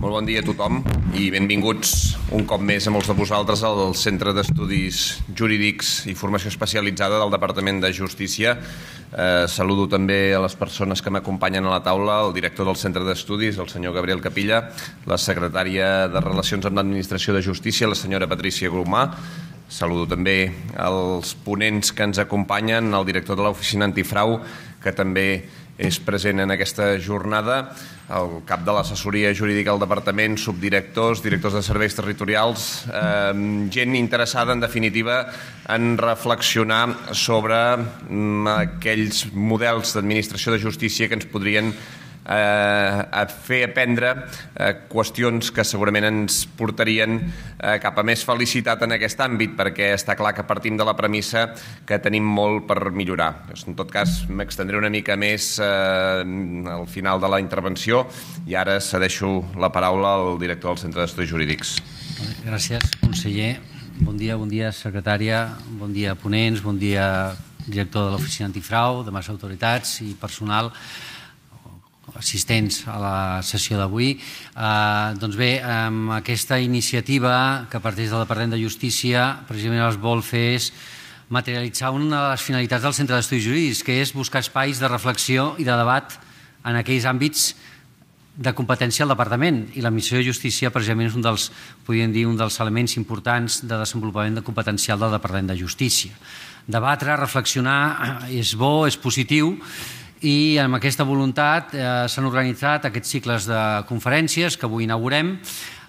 Molt bon dia a tothom i benvinguts un cop més a molts de vosaltres al Centre d'Estudis Jurídics i Formació Especialitzada del Departament de Justícia. Eh, saludo també a les persones que m'acompanyen a la taula, el director del Centre d'Estudis, el senyor Gabriel Capilla, la secretària de Relacions amb l'Administració de Justícia, la senyora Patricia Grumà, Saludo també els ponents que ens acompanyen, el director de l'Oficina Antifrau, que també és present en aquesta jornada el cap de l'assessoria jurídica del departament, subdirectors, directors de serveis territorials, eh, gent interessada, en definitiva, en reflexionar sobre mm, aquells models d'administració de justícia que ens podrien eh, a fer aprendre eh, qüestions que segurament ens portarien eh, cap a més felicitat en aquest àmbit, perquè està clar que partim de la premissa que tenim molt per millorar. Doncs, en tot cas, m'extendré una mica més eh, al final de la intervenció i ara cedeixo la paraula al director del Centre d'Estudis Jurídics. Gràcies, conseller. Bon dia, bon dia, secretària, bon dia, ponents, bon dia, director de l'Oficina Antifrau, de massa autoritats i personal assistents a la sessió d'avui. Eh, doncs bé, amb aquesta iniciativa que parteix del Departament de Justícia precisament els vol fer és materialitzar una de les finalitats del Centre d'Estudis Jurídics, que és buscar espais de reflexió i de debat en aquells àmbits de competència al Departament i la missió de justícia precisament és un dels, podríem dir, un dels elements importants de desenvolupament de competencial del Departament de Justícia. Debatre, reflexionar és bo, és positiu, i amb aquesta voluntat eh, s'han organitzat aquests cicles de conferències que avui inaugurem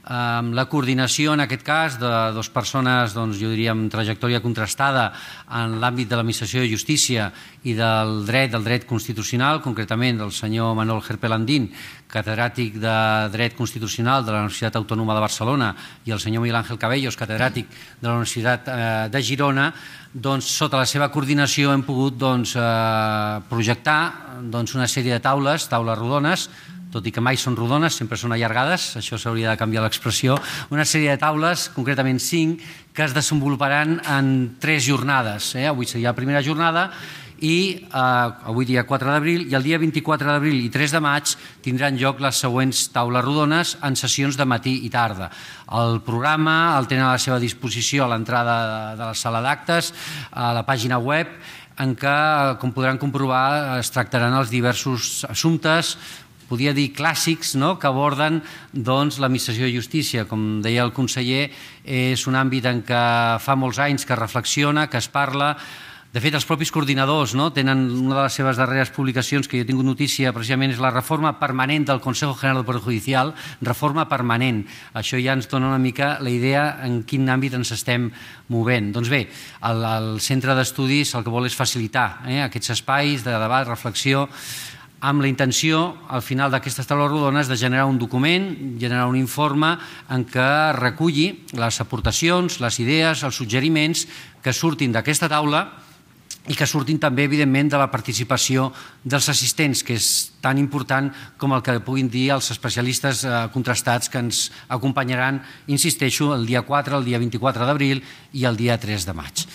amb la coordinació, en aquest cas, de dues persones, doncs, jo diria, amb trajectòria contrastada en l'àmbit de l'administració de justícia i del dret, del dret constitucional, concretament del senyor Manuel Gerpelandín, catedràtic de dret constitucional de la Universitat Autònoma de Barcelona, i el senyor Miguel Ángel Cabellos, catedràtic de la Universitat eh, de Girona, doncs, sota la seva coordinació hem pogut doncs, eh, projectar doncs, una sèrie de taules, taules rodones, tot i que mai són rodones, sempre són allargades, això s'hauria de canviar l'expressió, una sèrie de taules, concretament cinc, que es desenvoluparan en tres jornades. Eh? Avui seria la primera jornada i eh, avui dia 4 d'abril i el dia 24 d'abril i 3 de maig tindran lloc les següents taules rodones en sessions de matí i tarda. El programa el tenen a la seva disposició a l'entrada de la sala d'actes, a la pàgina web en què, com podran comprovar, es tractaran els diversos assumptes podia dir clàssics no? que aborden doncs, l'administració de justícia. Com deia el conseller, és un àmbit en què fa molts anys que reflexiona, que es parla, de fet, els propis coordinadors no? tenen una de les seves darreres publicacions que jo he tingut notícia precisament és la reforma permanent del Consejo General del Poder Judicial, reforma permanent. Això ja ens dona una mica la idea en quin àmbit ens estem movent. Doncs bé, el, el centre d'estudis el que vol és facilitar eh? aquests espais de debat, reflexió, amb la intenció, al final d'aquestes taules rodones, de generar un document, generar un informe en què reculli les aportacions, les idees, els suggeriments que surtin d'aquesta taula i que surtin també, evidentment, de la participació dels assistents, que és tan important com el que puguin dir els especialistes eh, contrastats que ens acompanyaran, insisteixo, el dia 4, el dia 24 d'abril i el dia 3 de maig.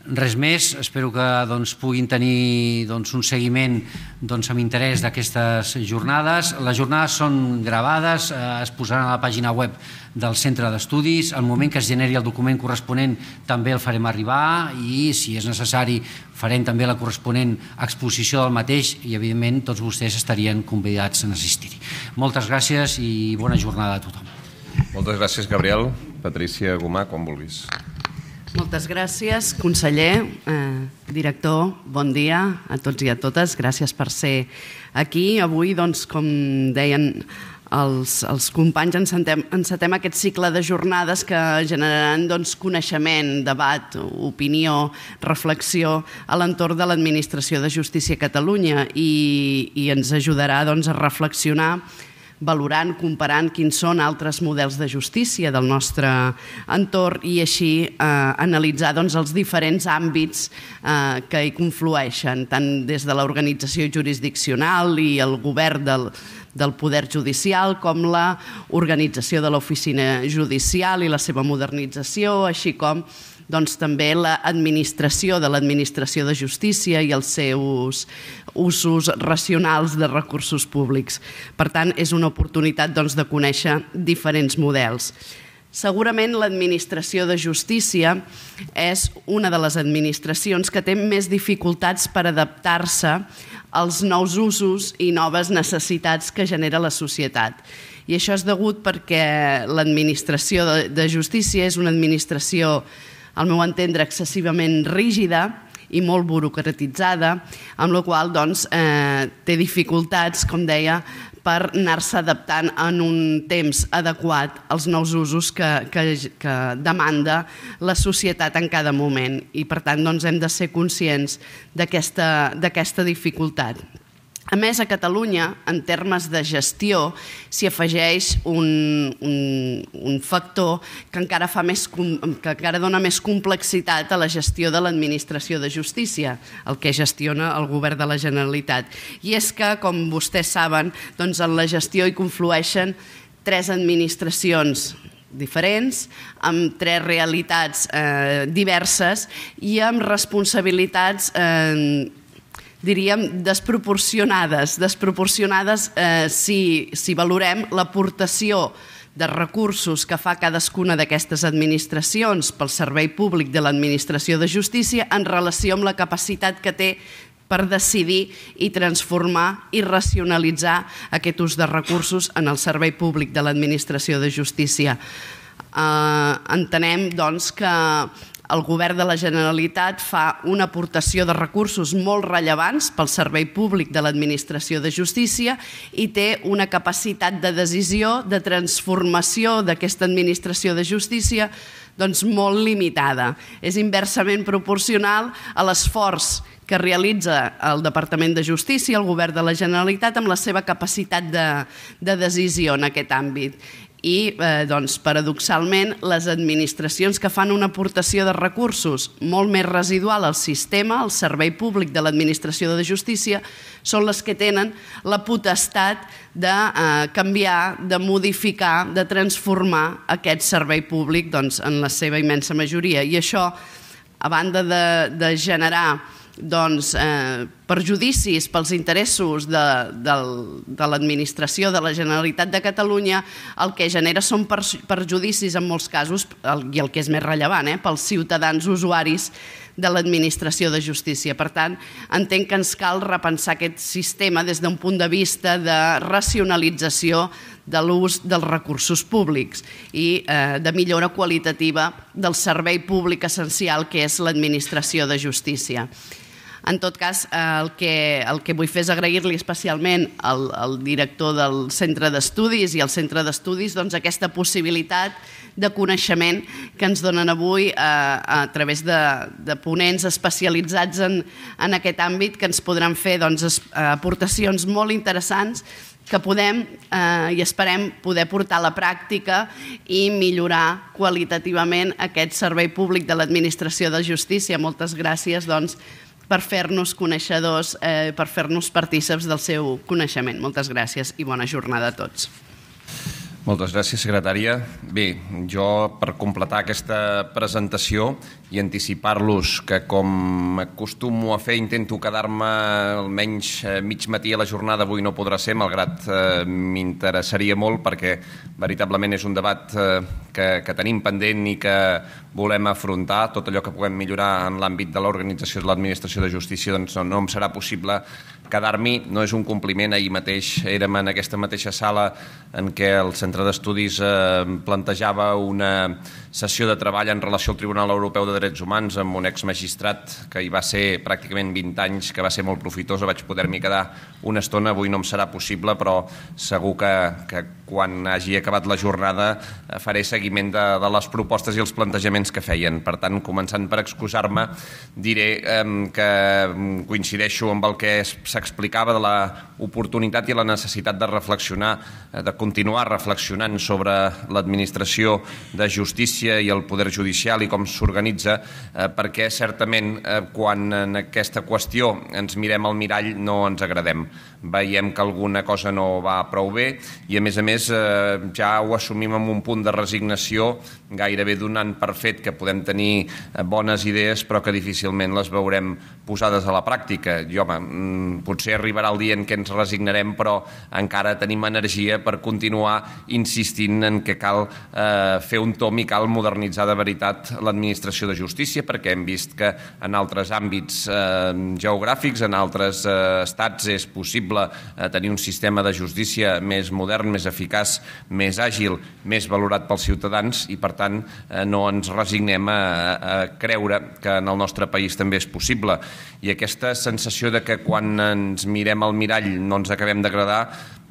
Res més, espero que doncs, puguin tenir doncs, un seguiment doncs, amb interès d'aquestes jornades. Les jornades són gravades, eh, es posaran a la pàgina web del centre d'estudis. Al moment que es generi el document corresponent també el farem arribar i, si és necessari, farem també la corresponent exposició del mateix i, evidentment, tots vostès estarien convidats a assistir-hi. Moltes gràcies i bona jornada a tothom. Moltes gràcies, Gabriel. Patrícia Gomà, quan vulguis. Moltes gràcies, conseller, eh, director, bon dia a tots i a totes. Gràcies per ser aquí. Avui, doncs, com deien els, els companys, encetem, encetem aquest cicle de jornades que generaran doncs, coneixement, debat, opinió, reflexió a l'entorn de l'Administració de Justícia a Catalunya i, i ens ajudarà doncs, a reflexionar valorant, comparant quins són altres models de justícia del nostre entorn i així eh, analitzar doncs, els diferents àmbits eh, que hi conflueixen, tant des de l'organització jurisdiccional i el govern del, del poder judicial, com la organització de l'oficina judicial i la seva modernització, així com doncs, també l'administració de l'administració de justícia i els seus usos racionals de recursos públics. Per tant, és una oportunitat doncs, de conèixer diferents models. Segurament l'administració de justícia és una de les administracions que té més dificultats per adaptar-se als nous usos i noves necessitats que genera la societat. I això és degut perquè l'administració de, de justícia és una administració al meu entendre, excessivament rígida, i molt burocratitzada, amb la qual doncs, eh, té dificultats, com deia, per anar-se adaptant en un temps adequat als nous usos que, que, que demanda la societat en cada moment. I, per tant, doncs, hem de ser conscients d'aquesta dificultat. A més, a Catalunya, en termes de gestió, s'hi afegeix un, un, un factor que encara, fa més, que encara dona més complexitat a la gestió de l'administració de justícia, el que gestiona el govern de la Generalitat. I és que, com vostès saben, doncs en la gestió hi conflueixen tres administracions diferents, amb tres realitats eh, diverses i amb responsabilitats eh, diríem, desproporcionades, desproporcionades eh, si, si valorem l'aportació de recursos que fa cadascuna d'aquestes administracions pel servei públic de l'administració de justícia en relació amb la capacitat que té per decidir i transformar i racionalitzar aquest ús de recursos en el servei públic de l'administració de justícia. Eh, entenem doncs, que el govern de la Generalitat fa una aportació de recursos molt rellevants pel servei públic de l'administració de justícia i té una capacitat de decisió, de transformació d'aquesta administració de justícia doncs, molt limitada. És inversament proporcional a l'esforç que realitza el Departament de Justícia, el Govern de la Generalitat, amb la seva capacitat de, de decisió en aquest àmbit i, eh, doncs, paradoxalment, les administracions que fan una aportació de recursos molt més residual al sistema, al servei públic de l'administració de justícia, són les que tenen la potestat de eh, canviar, de modificar, de transformar aquest servei públic doncs, en la seva immensa majoria. I això, a banda de, de generar doncs, eh, perjudicis pels interessos de, de, de l'administració de la Generalitat de Catalunya, el que genera són perjudicis en molts casos, el, i el que és més rellevant, eh, pels ciutadans usuaris de l'administració de justícia. Per tant, entenc que ens cal repensar aquest sistema des d'un punt de vista de racionalització de l'ús dels recursos públics i eh, de millora qualitativa del servei públic essencial que és l'administració de justícia. En tot cas, eh, el, que, el que vull fer és agrair-li especialment al, al director del centre d'estudis i al centre d'estudis doncs, aquesta possibilitat de coneixement que ens donen avui a, eh, a través de, de ponents especialitzats en, en aquest àmbit que ens podran fer doncs, eh, aportacions molt interessants que podem eh, i esperem poder portar a la pràctica i millorar qualitativament aquest servei públic de l'administració de justícia. Moltes gràcies doncs, per fer-nos coneixedors, eh, per fer-nos partíceps del seu coneixement. Moltes gràcies i bona jornada a tots. Moltes gràcies, secretària. Bé, jo per completar aquesta presentació i anticipar-los que com acostumo a fer intento quedar-me almenys eh, mig matí a la jornada avui no podrà ser, malgrat eh, m'interessaria molt perquè veritablement és un debat eh, que, que tenim pendent i que volem afrontar. Tot allò que puguem millorar en l'àmbit de l'organització de l'administració de justícia doncs no, no em serà possible quedar-m'hi no és un compliment. Ahir mateix érem en aquesta mateixa sala en què el centre d'estudis eh, plantejava una sessió de treball en relació al Tribunal Europeu de drets humans amb un exmagistrat que hi va ser pràcticament 20 anys, que va ser molt profitosa, vaig poder-m'hi quedar una estona, avui no em serà possible, però segur que, que quan hagi acabat la jornada eh, faré seguiment de, de les propostes i els plantejaments que feien. Per tant, començant per excusar-me, diré eh, que coincideixo amb el que s'explicava de la oportunitat i la necessitat de reflexionar, eh, de continuar reflexionant sobre l'administració de justícia i el poder judicial i com s'organitza eh, perquè certament eh, quan en aquesta qüestió ens mirem al mirall no ens agradem. Veiem que alguna cosa no va prou bé i, a més a més, eh, ja ho assumim amb un punt de resignació gairebé donant per fet que podem tenir eh, bones idees però que difícilment les veurem posades a la pràctica. I, home, mm, potser arribarà el dia en què ens resignarem però encara tenim energia per continuar insistint en que cal eh, fer un tom i cal modernitzar de veritat l'administració de justícia perquè hem vist que en altres àmbits eh, geogràfics, en altres eh, estats és possible eh, tenir un sistema de justícia més modern, més eficaç, més àgil, més valorat pels ciutadans i per tant eh, no ens resignem a, a creure que en el nostre país també és possible. I aquesta sensació de que quan ens mirem al mirall no ens acabem d'agradar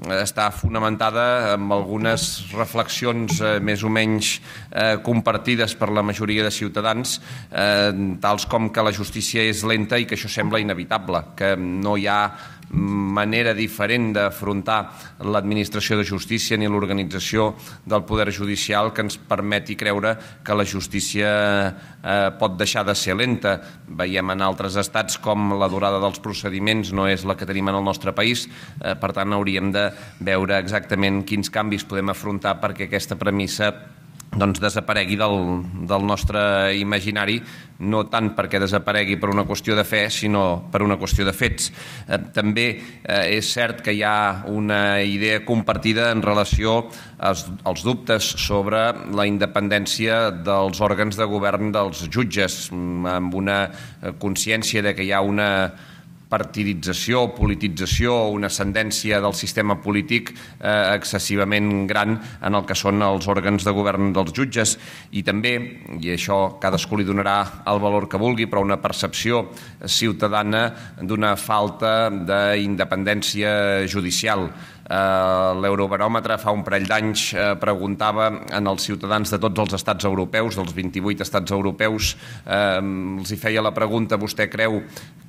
està fonamentada en algunes reflexions eh, més o menys eh, compartides per la majoria de ciutadans, eh, tals com que la justícia és lenta i que això sembla inevitable, que no hi ha manera diferent d'afrontar l'administració de justícia ni l'organització del poder judicial que ens permeti creure que la justícia eh, pot deixar de ser lenta. Veiem en altres estats com la durada dels procediments no és la que tenim en el nostre país, eh, per tant hauríem de veure exactament quins canvis podem afrontar perquè aquesta premissa doncs desaparegui del, del nostre imaginari, no tant perquè desaparegui per una qüestió de fe, sinó per una qüestió de fets. Eh, també eh, és cert que hi ha una idea compartida en relació als, als dubtes sobre la independència dels òrgans de govern dels jutges, mm, amb una eh, consciència de que hi ha una partidització, politització, una ascendència del sistema polític eh, excessivament gran en el que són els òrgans de govern dels jutges i també, i això cadascú li donarà el valor que vulgui, però una percepció ciutadana d'una falta d'independència judicial Eh, L'Eurobaròmetre fa un parell d'anys eh, preguntava en els ciutadans de tots els estats europeus, dels 28 estats europeus, eh, els hi feia la pregunta, vostè creu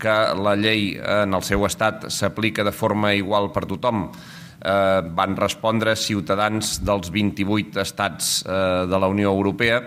que la llei en el seu estat s'aplica de forma igual per tothom? eh, van respondre ciutadans dels 28 estats eh, de la Unió Europea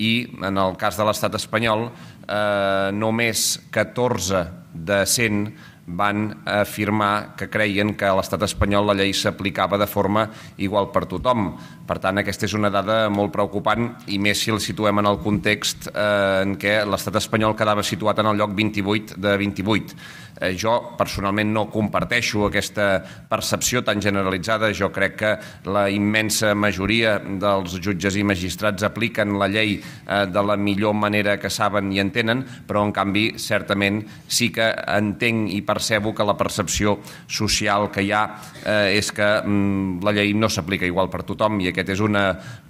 i en el cas de l'estat espanyol eh, només 14 de 100 van afirmar que creien que a l'estat espanyol la llei s'aplicava de forma igual per tothom. Per tant, aquesta és una dada molt preocupant i més si el situem en el context eh, en què l'estat espanyol quedava situat en el lloc 28 de 28. Eh, jo personalment no comparteixo aquesta percepció tan generalitzada. Jo crec que la immensa majoria dels jutges i magistrats apliquen la llei eh, de la millor manera que saben i entenen, però en canvi certament sí que entenc i percebo que la percepció social que hi ha eh, és que mm, la llei no s'aplica igual per tothom i aquesta és una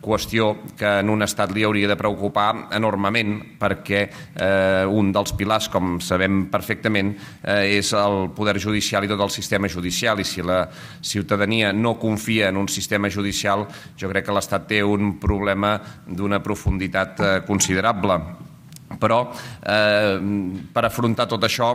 qüestió que en un estat li hauria de preocupar enormement perquè eh, un dels pilars, com sabem perfectament, eh, és el poder judicial i tot el sistema judicial i si la ciutadania no confia en un sistema judicial, jo crec que l'Estat té un problema d'una profunditat eh, considerable però eh, per afrontar tot això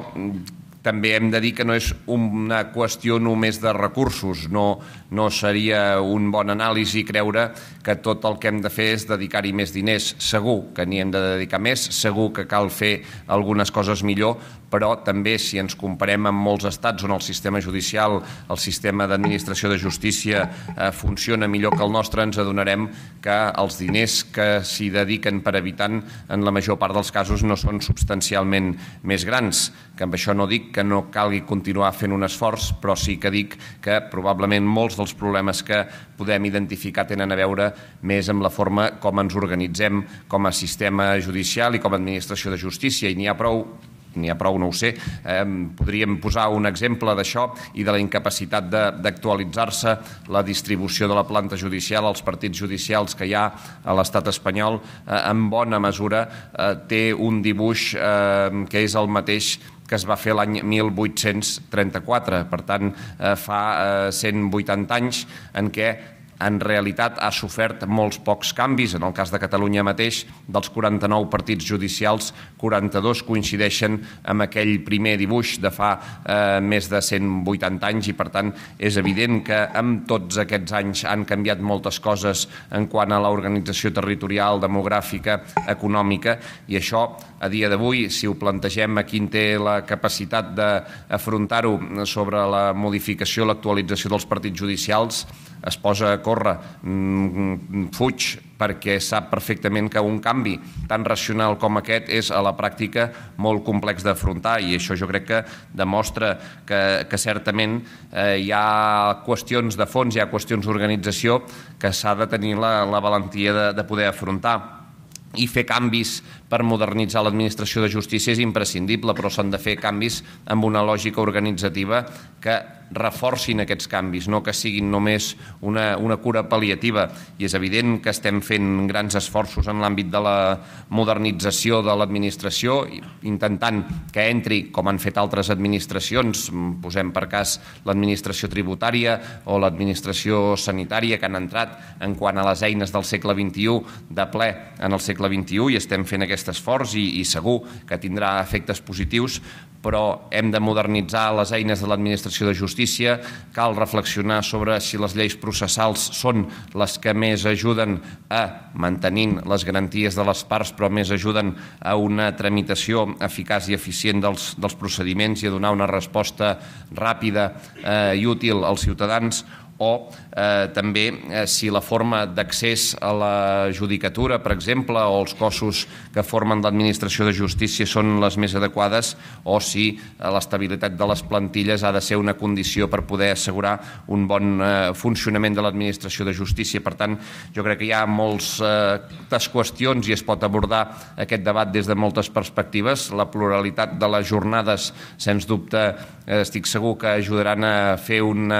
també hem de dir que no és una qüestió només de recursos, no, no seria un bon anàlisi creure que tot el que hem de fer és dedicar-hi més diners. Segur que n'hi hem de dedicar més, segur que cal fer algunes coses millor, però també si ens comparem amb molts estats on el sistema judicial, el sistema d'administració de justícia eh, funciona millor que el nostre, ens adonarem que els diners que s'hi dediquen per habitant en la major part dels casos no són substancialment més grans. Que amb això no dic que no calgui continuar fent un esforç, però sí que dic que probablement molts dels problemes que podem identificar tenen a veure més amb la forma com ens organitzem com a sistema judicial i com a administració de justícia, i n'hi ha prou n'hi ha prou, no ho sé, eh, podríem posar un exemple d'això i de la incapacitat d'actualitzar-se la distribució de la planta judicial als partits judicials que hi ha a l'estat espanyol, eh, en bona mesura eh, té un dibuix eh, que és el mateix que es va fer l'any 1834, per tant eh, fa eh, 180 anys en què en realitat ha sofert molts pocs canvis. En el cas de Catalunya mateix, dels 49 partits judicials, 42 coincideixen amb aquell primer dibuix de fa eh, més de 180 anys i, per tant, és evident que amb tots aquests anys han canviat moltes coses en quant a l'organització territorial, demogràfica, econòmica, i això, a dia d'avui, si ho plantegem a quin té la capacitat d'afrontar-ho sobre la modificació, l'actualització dels partits judicials, es posa a córrer, mm, mm, fuig, perquè sap perfectament que un canvi tan racional com aquest és a la pràctica molt complex d'afrontar i això jo crec que demostra que, que certament eh, hi ha qüestions de fons, hi ha qüestions d'organització que s'ha de tenir la, la valentia de, de poder afrontar i fer canvis per modernitzar l'administració de justícia és imprescindible, però s'han de fer canvis amb una lògica organitzativa que reforcin aquests canvis, no que siguin només una, una cura pal·liativa. I és evident que estem fent grans esforços en l'àmbit de la modernització de l'administració, intentant que entri, com han fet altres administracions, posem per cas l'administració tributària o l'administració sanitària, que han entrat en quant a les eines del segle XXI de ple en el segle XXI i estem fent aquest esforç i, i segur que tindrà efectes positius, però hem de modernitzar les eines de l'administració de justícia, cal reflexionar sobre si les lleis processals són les que més ajuden a mantenint les garanties de les parts, però més ajuden a una tramitació eficaç i eficient dels, dels procediments i a donar una resposta ràpida eh, i útil als ciutadans, o eh, també eh, si la forma d'accés a la judicatura, per exemple, o els cossos que formen l'administració de justícia són les més adequades o si eh, l'estabilitat de les plantilles ha de ser una condició per poder assegurar un bon eh, funcionament de l'administració de justícia. Per tant, jo crec que hi ha eh, moltes eh, qüestions i es pot abordar aquest debat des de moltes perspectives. La pluralitat de les jornades, sens dubte, eh, estic segur que ajudaran a fer una,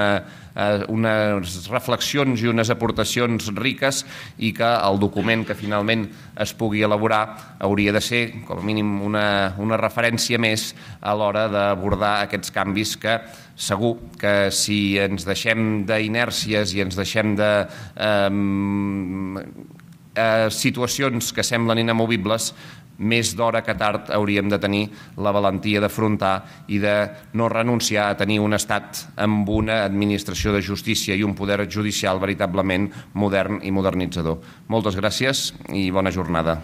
eh, unes reflexions i unes aportacions riques i que el document que finalment es pugui elaborar hauria de ser, com a mínim, una, una referència més a l'hora d'abordar aquests canvis que segur que si ens deixem d'inèrcies i ens deixem de ehm, eh, situacions que semblen inamovibles, més d'hora que tard hauríem de tenir la valentia d'afrontar i de no renunciar a tenir un estat amb una administració de justícia i un poder judicial veritablement modern i modernitzador. Moltes gràcies i bona jornada.